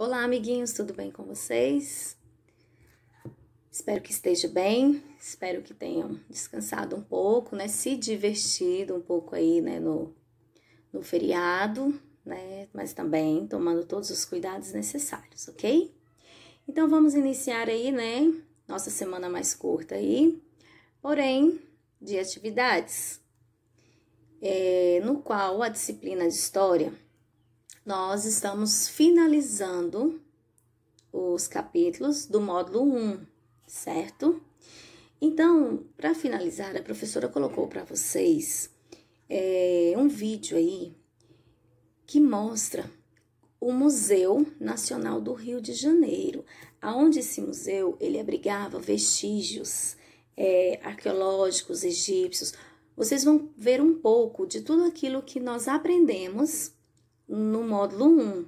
Olá, amiguinhos, tudo bem com vocês? Espero que esteja bem, espero que tenham descansado um pouco, né? Se divertido um pouco aí, né, no, no feriado, né? Mas também tomando todos os cuidados necessários, ok? Então vamos iniciar aí, né? Nossa semana mais curta aí, porém, de atividades, é, no qual a disciplina de história nós estamos finalizando os capítulos do módulo 1, certo? Então, para finalizar, a professora colocou para vocês é, um vídeo aí que mostra o Museu Nacional do Rio de Janeiro, aonde esse museu ele abrigava vestígios é, arqueológicos egípcios. Vocês vão ver um pouco de tudo aquilo que nós aprendemos no módulo 1.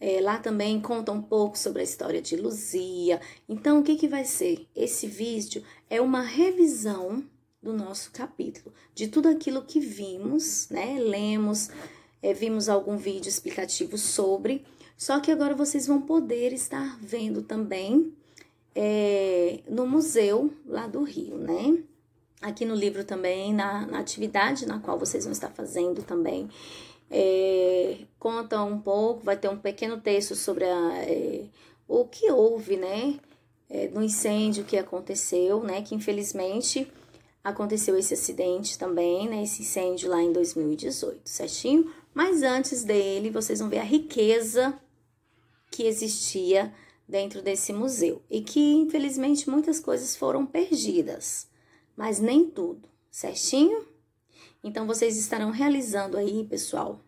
É, lá também conta um pouco sobre a história de Luzia. Então, o que, que vai ser? Esse vídeo é uma revisão do nosso capítulo, de tudo aquilo que vimos, né? Lemos, é, vimos algum vídeo explicativo sobre. Só que agora vocês vão poder estar vendo também é, no museu lá do Rio, né? Aqui no livro também, na, na atividade na qual vocês vão estar fazendo também é, conta um pouco, vai ter um pequeno texto sobre a, é, o que houve, né? É, no incêndio que aconteceu, né? Que infelizmente aconteceu esse acidente também, né? Esse incêndio lá em 2018, certinho? Mas antes dele, vocês vão ver a riqueza que existia dentro desse museu e que infelizmente muitas coisas foram perdidas, mas nem tudo, certinho? Então, vocês estarão realizando aí, pessoal.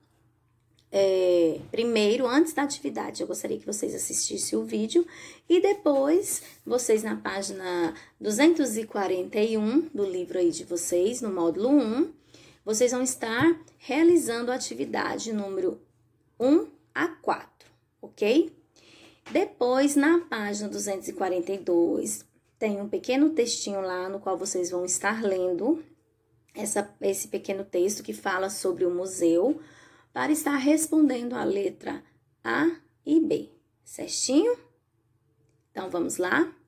É, primeiro, antes da atividade, eu gostaria que vocês assistissem o vídeo e depois vocês na página 241 do livro aí de vocês, no módulo 1, vocês vão estar realizando a atividade número 1 a 4, ok? Depois, na página 242, tem um pequeno textinho lá no qual vocês vão estar lendo essa, esse pequeno texto que fala sobre o museu para estar respondendo a letra A e B, certinho? Então vamos lá?